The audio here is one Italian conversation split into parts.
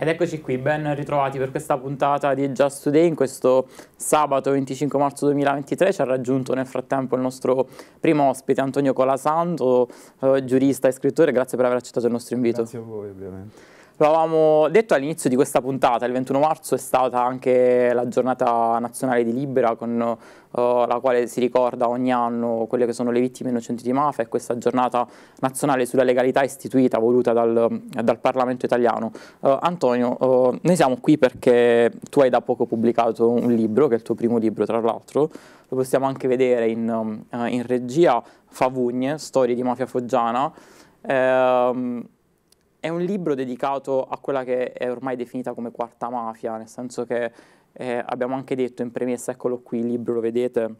Ed eccoci qui, ben ritrovati per questa puntata di Just Today in questo sabato 25 marzo 2023. Ci ha raggiunto nel frattempo il nostro primo ospite Antonio Colasanto, eh, giurista e scrittore. Grazie per aver accettato il nostro invito. Grazie a voi ovviamente. Lo avevamo detto all'inizio di questa puntata, il 21 marzo è stata anche la giornata nazionale di Libera con uh, la quale si ricorda ogni anno quelle che sono le vittime innocenti di mafia e questa giornata nazionale sulla legalità istituita voluta dal, dal Parlamento italiano. Uh, Antonio, uh, noi siamo qui perché tu hai da poco pubblicato un libro, che è il tuo primo libro tra l'altro, lo possiamo anche vedere in, in regia, Favugne, Storie di mafia foggiana. Ehm, è un libro dedicato a quella che è ormai definita come quarta mafia, nel senso che eh, abbiamo anche detto in premessa, eccolo qui, il libro lo vedete,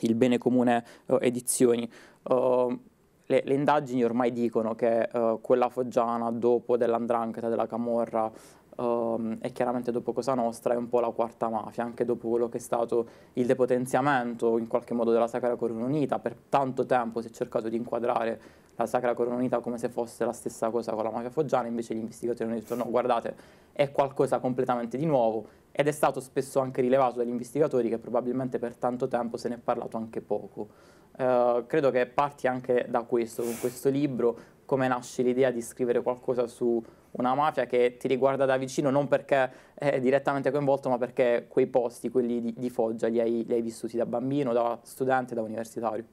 il bene comune uh, edizioni. Uh, le, le, indagini ormai dicono che uh, quella foggiana, dopo dell'andrangheta, della camorra, Um, e chiaramente dopo Cosa Nostra è un po' la quarta mafia, anche dopo quello che è stato il depotenziamento in qualche modo della Sacra Corona Unita, per tanto tempo si è cercato di inquadrare la Sacra Corona Unita come se fosse la stessa cosa con la mafia foggiana, invece gli investigatori hanno detto no, guardate, è qualcosa completamente di nuovo ed è stato spesso anche rilevato dagli investigatori che probabilmente per tanto tempo se ne è parlato anche poco. Uh, credo che parti anche da questo, con questo libro, come nasce l'idea di scrivere qualcosa su una mafia che ti riguarda da vicino non perché è direttamente coinvolto, ma perché quei posti, quelli di, di Foggia, li hai, li hai vissuti da bambino, da studente, da universitario.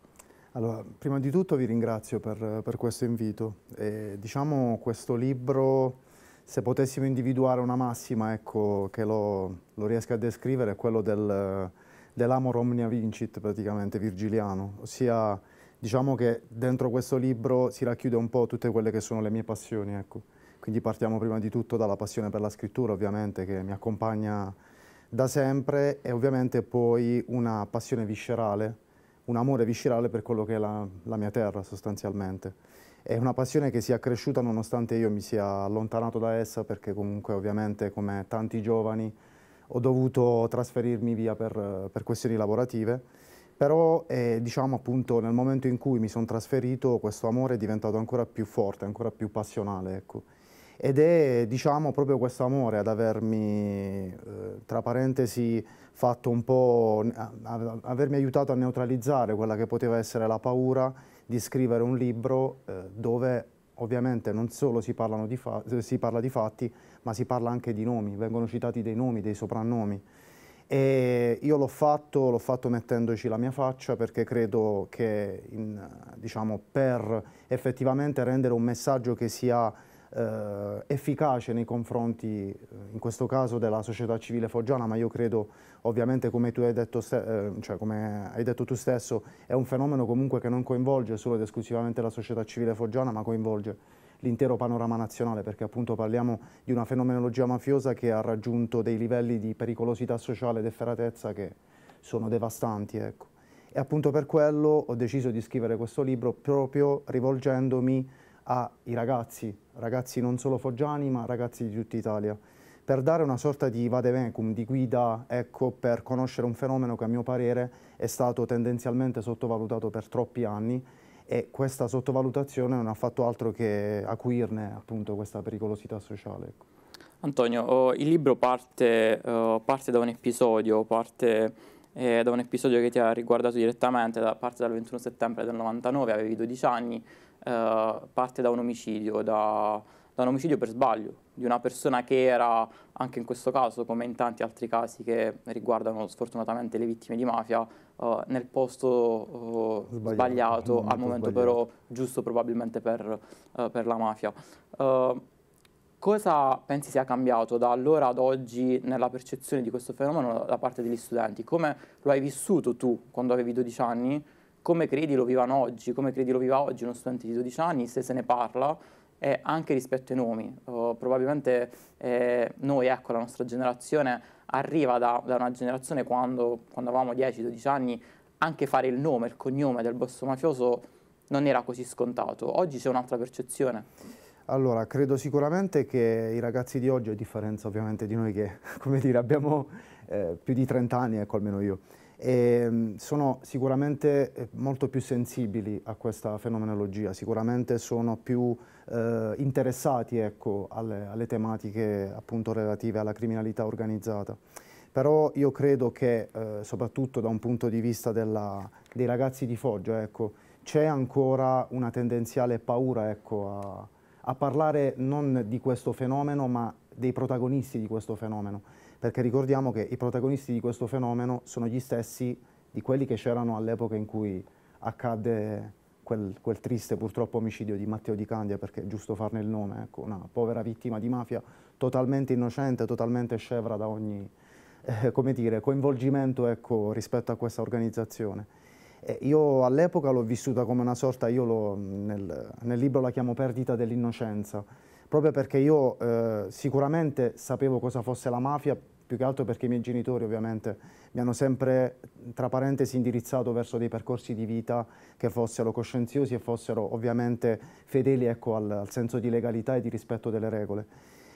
Allora, prima di tutto vi ringrazio per, per questo invito. E, diciamo questo libro, se potessimo individuare una massima ecco, che lo, lo riesca a descrivere, è quello del, dell'amor omnia vincit praticamente virgiliano, ossia diciamo che dentro questo libro si racchiude un po' tutte quelle che sono le mie passioni. Ecco. Quindi partiamo prima di tutto dalla passione per la scrittura, ovviamente, che mi accompagna da sempre e ovviamente poi una passione viscerale, un amore viscerale per quello che è la, la mia terra sostanzialmente. È una passione che si è cresciuta nonostante io mi sia allontanato da essa perché comunque ovviamente come tanti giovani ho dovuto trasferirmi via per, per questioni lavorative, però eh, diciamo appunto nel momento in cui mi sono trasferito questo amore è diventato ancora più forte, ancora più passionale. Ecco ed è diciamo proprio questo amore ad avermi, eh, tra parentesi, fatto un po', a, a, avermi aiutato a neutralizzare quella che poteva essere la paura di scrivere un libro eh, dove ovviamente non solo si, di si parla di fatti, ma si parla anche di nomi, vengono citati dei nomi, dei soprannomi. E io l'ho fatto, l'ho fatto, mettendoci la mia faccia perché credo che in, diciamo, per effettivamente rendere un messaggio che sia eh, efficace nei confronti, eh, in questo caso, della società civile foggiana, ma io credo ovviamente come tu hai detto, eh, cioè, come hai detto tu stesso, è un fenomeno comunque che non coinvolge solo ed esclusivamente la società civile foggiana, ma coinvolge l'intero panorama nazionale, perché appunto parliamo di una fenomenologia mafiosa che ha raggiunto dei livelli di pericolosità sociale ed efferatezza che sono devastanti. Ecco. E appunto per quello ho deciso di scrivere questo libro proprio rivolgendomi ai ragazzi, ragazzi non solo foggiani ma ragazzi di tutta Italia, per dare una sorta di vadevecum, di guida ecco, per conoscere un fenomeno che a mio parere è stato tendenzialmente sottovalutato per troppi anni e questa sottovalutazione non ha fatto altro che acuirne appunto questa pericolosità sociale. Ecco. Antonio, oh, il libro parte, oh, parte da un episodio, parte eh, da un episodio che ti ha riguardato direttamente, da parte dal 21 settembre del 99, avevi 12 anni, eh, parte da un omicidio, da, da un omicidio per sbaglio, di una persona che era, anche in questo caso, come in tanti altri casi che riguardano sfortunatamente le vittime di mafia, uh, nel posto uh, sbagliato, sbagliato mm, al momento sbagliato. però giusto probabilmente per, uh, per la mafia. cosa pensi sia cambiato da allora ad oggi nella percezione di questo fenomeno da parte degli studenti? Come lo hai vissuto tu quando avevi 12 anni? come credi lo vivano oggi, come credi lo viva oggi uno studente di 12 anni, se se ne parla, eh, anche rispetto ai nomi. Oh, probabilmente eh, noi, ecco, la nostra generazione arriva da, da una generazione quando, quando avevamo 10-12 anni, anche fare il nome, il cognome del boss mafioso non era così scontato. Oggi c'è un'altra percezione. Allora, credo sicuramente che i ragazzi di oggi, a differenza ovviamente di noi che, come dire, abbiamo eh, più di 30 anni, ecco almeno io, e ehm, sono sicuramente eh, molto più sensibili a questa fenomenologia, sicuramente sono più eh, interessati ecco, alle, alle, tematiche appunto, relative alla criminalità organizzata. Però io credo che, eh, soprattutto da un punto di vista della, dei ragazzi di Foggia, ecco, c'è ancora una tendenziale paura ecco, a, a parlare non di questo fenomeno, ma dei protagonisti di questo fenomeno perché ricordiamo che i protagonisti di questo fenomeno sono gli stessi di quelli che c'erano all'epoca in cui accadde quel, quel, triste purtroppo omicidio di Matteo Di Candia, perché è giusto farne il nome, ecco, una povera vittima di mafia totalmente innocente, totalmente scevra da ogni eh, dire, coinvolgimento ecco, rispetto a questa organizzazione. E io all'epoca l'ho vissuta come una sorta, io lo, mm, nel, nel libro la chiamo perdita dell'innocenza, proprio perché io eh, sicuramente sapevo cosa fosse la mafia più che altro perché i miei genitori ovviamente mi hanno sempre, tra parentesi, indirizzato verso dei percorsi di vita che fossero coscienziosi e fossero ovviamente fedeli ecco, al, al, senso di legalità e di rispetto delle regole.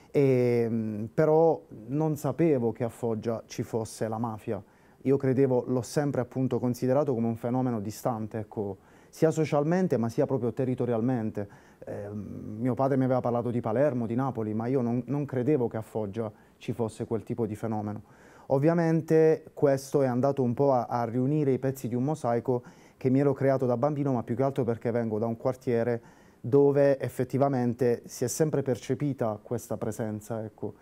E, mm, però non sapevo che a Foggia ci fosse la mafia. Io credevo, l'ho sempre appunto considerato come un fenomeno distante, ecco, sia socialmente ma sia proprio territorialmente eh, mio padre mi aveva parlato di Palermo, di Napoli, ma io non, non credevo che a Foggia ci fosse quel tipo di fenomeno. Ovviamente questo è andato un po' a, a, riunire i pezzi di un mosaico che mi ero creato da bambino, ma più che altro perché vengo da un quartiere dove effettivamente si è sempre percepita questa presenza. Ecco.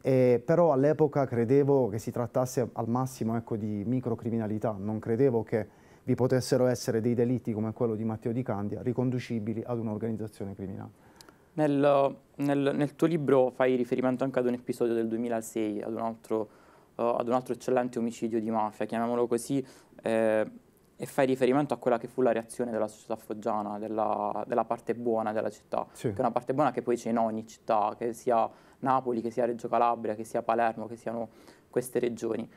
E, però all'epoca credevo che si trattasse al massimo ecco, di microcriminalità, non credevo che vi potessero essere dei delitti come quello di Matteo Di Candia riconducibili ad un'organizzazione criminale. Nel, nel, nel, tuo libro fai riferimento anche ad un episodio del 2006, ad un altro, uh, ad un altro eccellente omicidio di mafia, chiamiamolo così, eh, e fai riferimento a quella che fu la reazione della società foggiana, della, della parte buona della città, sì. che è una parte buona che poi c'è in ogni città, che sia Napoli, che sia Reggio Calabria, che sia Palermo, che siano queste regioni.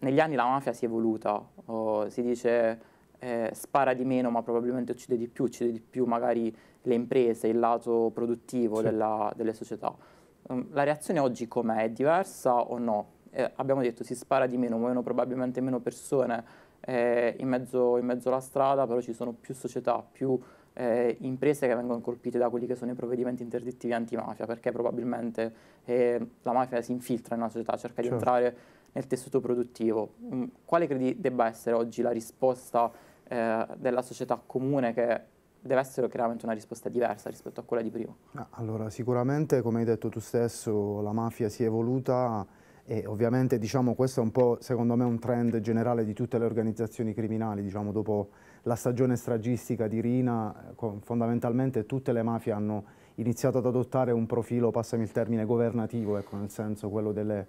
Negli anni la mafia si è evoluta, uh, si dice eh, spara di meno ma probabilmente uccide di più, uccide di più magari le imprese, il lato produttivo sì. della, delle società. Um, la reazione oggi com'è? È diversa o no? Eh, abbiamo detto si spara di meno, muoiono probabilmente meno persone eh, in, mezzo, in, mezzo, alla strada, però ci sono più società, più eh, imprese che vengono colpite da quelli che sono i provvedimenti interdittivi antimafia, perché probabilmente eh, la mafia si infiltra nella società, cerca certo. di entrare nel tessuto produttivo. Mm, quale credi debba essere oggi la risposta eh, della società comune che deve essere chiaramente una risposta diversa rispetto a quella di prima. Ah, allora, sicuramente, come hai detto tu stesso, la mafia si è evoluta e ovviamente diciamo, questo è un po', secondo me, un trend generale di tutte le organizzazioni criminali, diciamo, dopo la stagione stragistica di Rina, fondamentalmente tutte le mafie hanno iniziato ad adottare un profilo, passami il termine, governativo, ecco, nel senso quello delle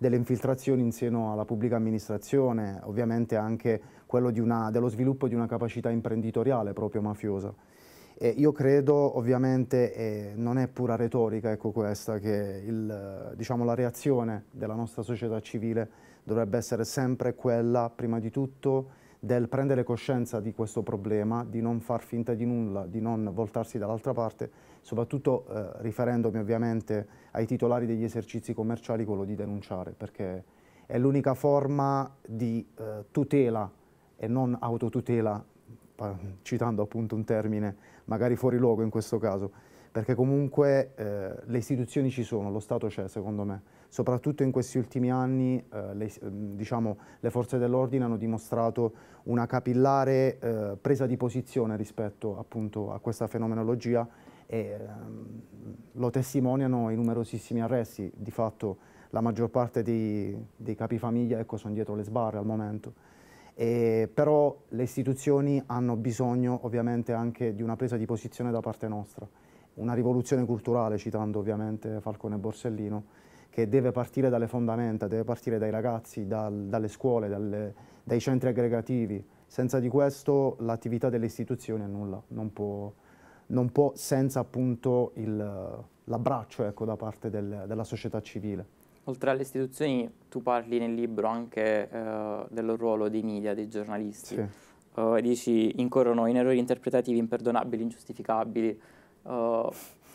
delle infiltrazioni in seno alla pubblica amministrazione, ovviamente anche quello una, dello sviluppo di una capacità imprenditoriale proprio mafiosa. E io credo ovviamente, eh, non è pura retorica ecco questa, che il, diciamo, la reazione della nostra società civile dovrebbe essere sempre quella, prima di tutto, del prendere coscienza di questo problema, di non far finta di nulla, di non voltarsi dall'altra parte, soprattutto eh, riferendomi ovviamente ai titolari degli esercizi commerciali, quello di denunciare, perché è l'unica forma di eh, tutela e non autotutela, citando appunto un termine magari fuori luogo in questo caso, perché comunque eh, le istituzioni ci sono, lo Stato c'è secondo me. Soprattutto in questi ultimi anni eh, le, mm, diciamo, le, forze dell'ordine hanno dimostrato una capillare eh, presa di posizione rispetto appunto, a questa fenomenologia e ehm, lo testimoniano i numerosissimi arresti. Di fatto la maggior parte dei, dei capifamiglia ecco, sono dietro le sbarre al momento. E, però le istituzioni hanno bisogno ovviamente anche di una presa di posizione da parte nostra una rivoluzione culturale, citando ovviamente Falcone e Borsellino, che deve partire dalle fondamenta, deve partire dai ragazzi, dal, dalle scuole, dalle, dai centri aggregativi. Senza di questo l'attività delle istituzioni è nulla, non può, non può senza appunto l'abbraccio ecco, da parte del, della società civile. Oltre alle istituzioni, tu parli nel libro anche eh, del ruolo dei media, dei giornalisti. Sì. Uh, dici incorrono in errori interpretativi imperdonabili, ingiustificabili. Uh,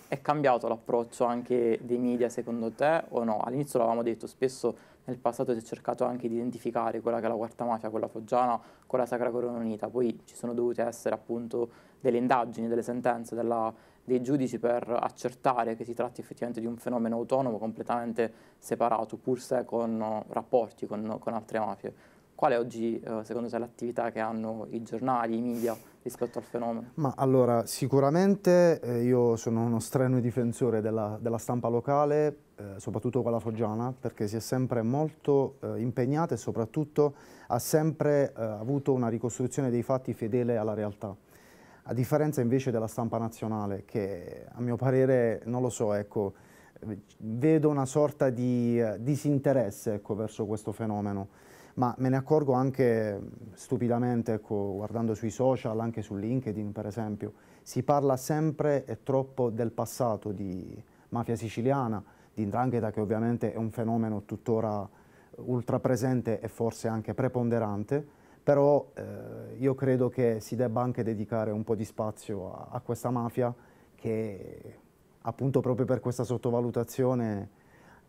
è cambiato l'approccio anche dei media secondo te o no? All'inizio l'avevamo detto, spesso nel passato si è cercato anche di identificare quella che è la quarta mafia, quella foggiana, con la Sacra Corona Unita, poi ci sono dovute essere appunto delle indagini, delle sentenze della, dei giudici per accertare che si tratti effettivamente di un fenomeno autonomo completamente separato, pur se con rapporti con, con altre mafie. Qual è oggi, eh, secondo te, l'attività che hanno i giornali, i media rispetto al fenomeno? Ma allora, sicuramente eh, io sono uno strenuo difensore della, della stampa locale, eh, soprattutto quella foggiana, perché si è sempre molto eh, impegnata e soprattutto ha sempre eh, avuto una ricostruzione dei fatti fedele alla realtà. A differenza invece della stampa nazionale, che a mio parere, non lo so, ecco, vedo una sorta di eh, disinteresse ecco, verso questo fenomeno ma me ne accorgo anche stupidamente, ecco, guardando sui social, anche su LinkedIn per esempio, si parla sempre e troppo del passato di mafia siciliana, di indrangheta che ovviamente è un fenomeno tuttora eh, ultra presente e forse anche preponderante, però eh, io credo che si debba anche dedicare un po' di spazio a, a questa mafia che appunto proprio per questa sottovalutazione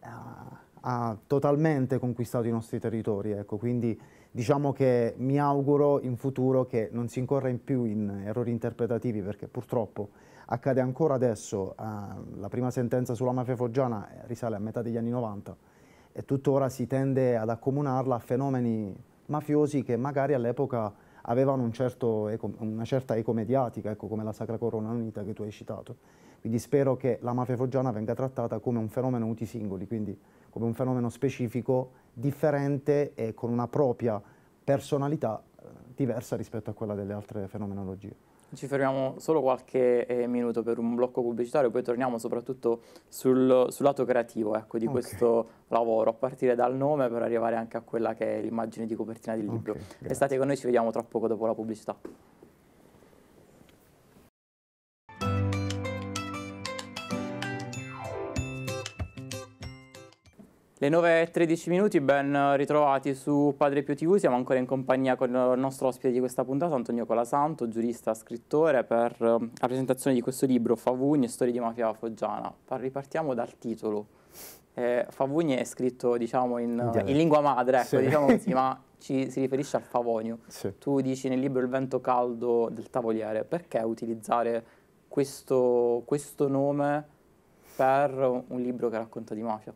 eh, ha totalmente conquistato i nostri territori, ecco, quindi diciamo che mi auguro in futuro che non si incorra in più in errori interpretativi perché purtroppo accade ancora adesso, eh, la prima sentenza sulla mafia foggiana eh, risale a metà degli anni 90 e tuttora si tende ad accomunarla a fenomeni mafiosi che magari all'epoca avevano un certo eco, una certa eco mediatica, ecco, come la Sacra Corona Unita che tu hai citato. Quindi spero che la mafia foggiana venga trattata come un fenomeno uti singoli, quindi come un fenomeno specifico, differente e con una propria personalità eh, diversa rispetto a quella delle altre fenomenologie. Ci fermiamo solo qualche eh, minuto per un blocco pubblicitario, poi torniamo soprattutto sul, sul lato creativo ecco, di okay. questo lavoro, a partire dal nome per arrivare anche a quella che è l'immagine di copertina del libro. Okay, Restate con noi, ci vediamo tra poco dopo la pubblicità. Le 9.13 minuti, ben ritrovati su Padre Pio TV, siamo ancora in compagnia con il nostro ospite di questa puntata, Antonio Colasanto, giurista, scrittore, per ehm, la presentazione di questo libro, Favugni, storie di Mafia Foggiana. Ripartiamo dal titolo. Eh, Favugni è scritto diciamo, in, in, lingua madre, ecco, sì. diciamo così, ma ci, si riferisce al Favonio. Sì. Tu dici nel libro Il vento caldo del tavoliere, perché utilizzare questo, questo nome per un libro che racconta di mafia?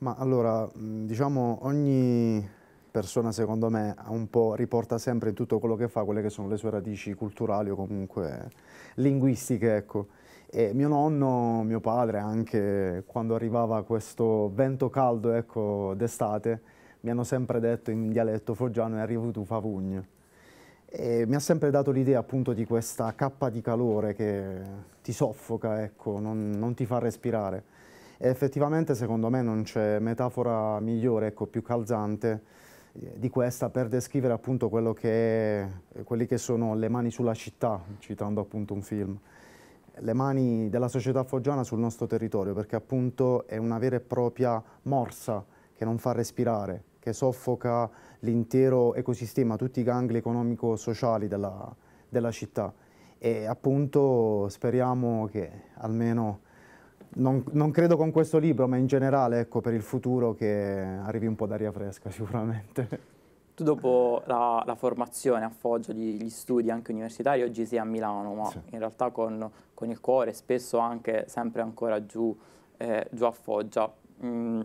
Ma allora, diciamo, ogni persona secondo me un po' riporta sempre in tutto quello che fa quelle che sono le sue radici culturali o comunque linguistiche, ecco. E mio nonno, mio padre, anche quando arrivava questo vento caldo, ecco, d'estate, mi hanno sempre detto in dialetto foggiano è arrivato favugno. E mi ha sempre dato l'idea appunto di questa cappa di calore che ti soffoca, ecco, non, non ti fa respirare effettivamente secondo me non c'è metafora migliore, ecco, più calzante eh, di questa per descrivere appunto quello che è, quelli che sono le mani sulla città, citando appunto un film, le mani della società foggiana sul nostro territorio, perché appunto è una vera e propria morsa che non fa respirare, che soffoca l'intero ecosistema, tutti i gangli economico-sociali della, della città. E appunto speriamo che almeno non, non, credo con questo libro, ma in generale ecco, per il futuro che arrivi un po' d'aria fresca sicuramente. Tu dopo la, la formazione a Foggia, gli, gli, studi anche universitari, oggi sei a Milano, ma sì. in realtà con, con, il cuore spesso anche sempre ancora giù, eh, giù a Foggia. Mm,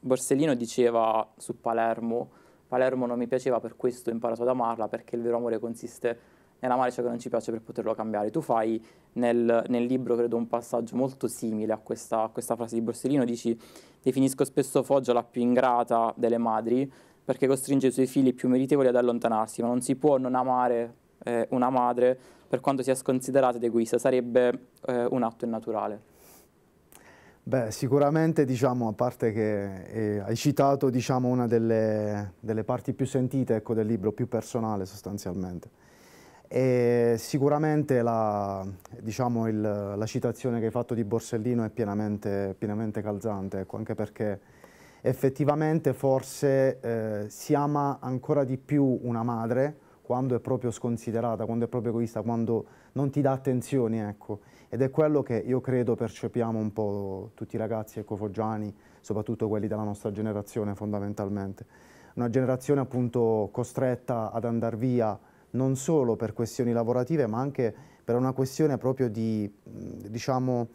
Borsellino diceva su Palermo, Palermo non mi piaceva per questo ho imparato ad amarla, perché il vero amore consiste nell'amare ciò che non ci piace per poterlo cambiare. Tu fai nel, nel, libro credo un passaggio molto simile a questa, a questa frase di Borsellino, dici definisco spesso Foggia la più ingrata delle madri perché costringe i suoi figli più meritevoli ad allontanarsi, ma non si può non amare eh, una madre per quanto sia sconsiderata ed egoista, sarebbe eh, un atto innaturale. Beh, sicuramente diciamo, a parte che eh, hai citato diciamo, una delle, delle, parti più sentite ecco, del libro, più personale sostanzialmente. E sicuramente la, diciamo il, la, citazione che hai fatto di Borsellino è pienamente, pienamente calzante, ecco, anche perché effettivamente forse eh, si ama ancora di più una madre quando è proprio sconsiderata, quando è proprio egoista, quando non ti dà attenzioni, ecco. Ed è quello che io credo percepiamo un po' tutti i ragazzi ecofoggiani, soprattutto quelli della nostra generazione fondamentalmente. Una generazione appunto costretta ad andare via, non solo per questioni lavorative ma anche per una questione proprio di diciamo,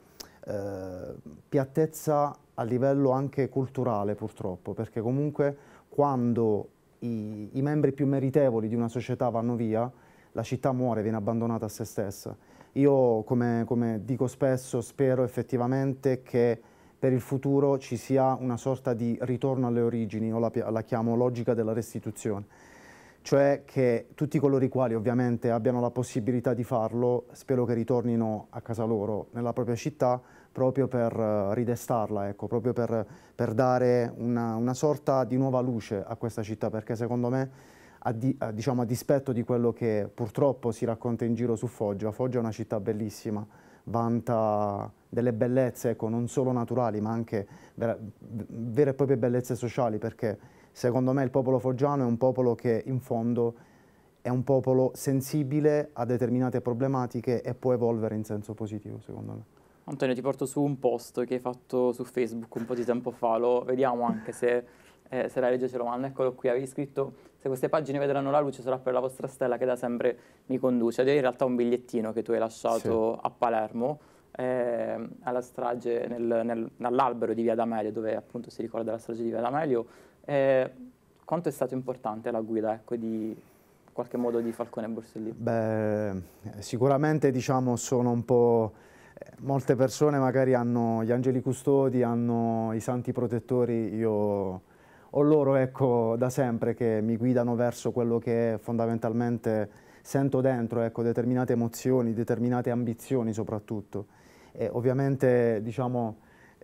eh, piattezza a livello anche culturale purtroppo, perché comunque quando i, i membri più meritevoli di una società vanno via, la città muore, viene abbandonata a se stessa. Io, come, come, dico spesso, spero effettivamente che per il futuro ci sia una sorta di ritorno alle origini, o la, la chiamo logica della restituzione cioè che tutti coloro i quali ovviamente abbiano la possibilità di farlo, spero che ritornino a casa loro, nella propria città, proprio per eh, ridestarla, ecco, proprio per, per dare una, una, sorta di nuova luce a questa città, perché secondo me, a, di, a, diciamo, a dispetto di quello che purtroppo si racconta in giro su Foggia, Foggia è una città bellissima, vanta delle bellezze ecco, non solo naturali ma anche vere, vere e proprie bellezze sociali perché Secondo me il popolo foggiano è un popolo che in fondo è un popolo sensibile a determinate problematiche e può evolvere in senso positivo, secondo me. Antonio, ti porto su un post che hai fatto su Facebook un po' di tempo fa, lo vediamo anche se, eh, se la legge ce lo manda, eccolo qui, avevi scritto se queste pagine vedranno la luce sarà per la vostra stella che da sempre mi conduce, ed è in realtà un bigliettino che tu hai lasciato sì. a Palermo, eh, alla strage nel, nel, nell'albero di Via D'Amelio, dove appunto si ricorda la strage di Via D'Amelio, eh, quanto è stato importante la guida ecco, di qualche modo di Falcone e Borsellino? Beh, sicuramente diciamo sono un po'... Eh, molte persone magari hanno gli angeli custodi, hanno i santi protettori, io ho loro ecco, da sempre che mi guidano verso quello che fondamentalmente sento dentro, ecco, determinate emozioni, determinate ambizioni soprattutto. E ovviamente diciamo,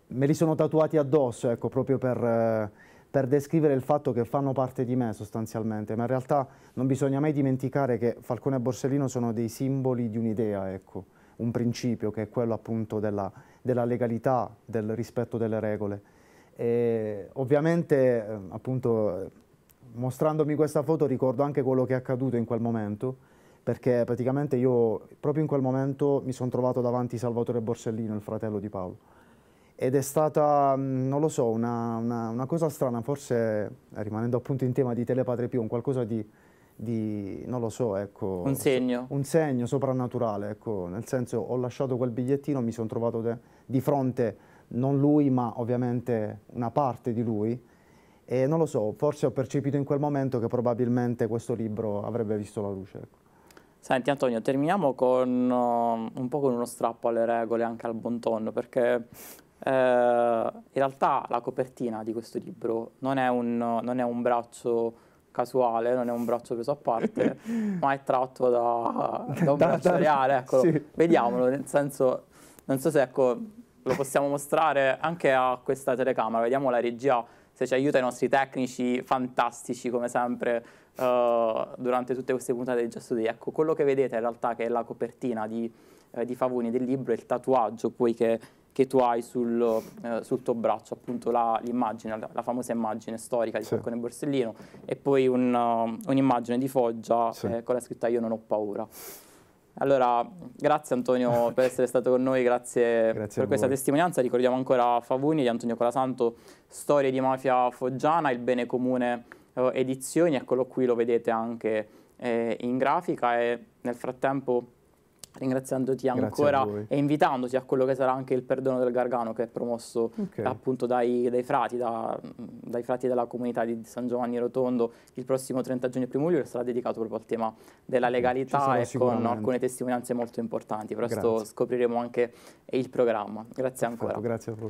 me li sono tatuati addosso ecco, proprio per... Eh, per descrivere il fatto che fanno parte di me sostanzialmente, ma in realtà non bisogna mai dimenticare che Falcone e Borsellino sono dei simboli di un'idea, ecco, un principio che è quello appunto della, della legalità, del rispetto delle regole. E ovviamente eh, appunto mostrandomi questa foto ricordo anche quello che è accaduto in quel momento, perché praticamente io proprio in quel momento mi sono trovato davanti Salvatore Borsellino, il fratello di Paolo ed è stata, mm, non lo so, una, una, una, cosa strana, forse eh, rimanendo appunto in tema di Telepatria più, un qualcosa di, di, non lo so, ecco... Un segno? Un segno soprannaturale, ecco, nel senso ho lasciato quel bigliettino, mi sono trovato de, di fronte, non lui, ma ovviamente una parte di lui, e non lo so, forse ho percepito in quel momento che probabilmente questo libro avrebbe visto la luce, ecco. Senti Antonio, terminiamo con, uh, un po' con uno strappo alle regole, anche al buon tonno, perché eh, in realtà la copertina di questo libro non è un, non è un braccio casuale, non è un braccio preso a parte, ma è tratto da, da un da, braccio da, reale. Ecco, Sì. Vediamolo, nel senso, non so se ecco, lo possiamo mostrare anche a questa telecamera, vediamo la regia se ci aiuta i nostri tecnici fantastici come sempre eh, durante tutte queste puntate di Gesto Day. Ecco, quello che vedete in realtà che è la copertina di, eh, di Favoni del libro è il tatuaggio poi che che tu hai sul, eh, sul tuo braccio, appunto la, l'immagine, la, la, famosa immagine storica di sì. Falcone Borsellino e poi un, uh, un'immagine di Foggia sì. eh, con la scritta Io non ho paura. Allora, grazie Antonio per essere stato con noi, grazie, grazie per questa testimonianza. Ricordiamo ancora Favuni di Antonio Colasanto, Storie di mafia foggiana, il bene comune eh, edizioni, eccolo qui, lo vedete anche eh, in grafica e nel frattempo ringraziandoti ancora e invitandoti a quello che sarà anche il perdono del Gargano che è promosso okay. appunto dai, dai frati, da, dai frati della comunità di San Giovanni Rotondo il prossimo 30 giugno e 1 luglio sarà dedicato proprio al tema della legalità e con alcune testimonianze molto importanti. Presto Grazie. scopriremo anche il programma. Grazie ancora. Grazie a voi.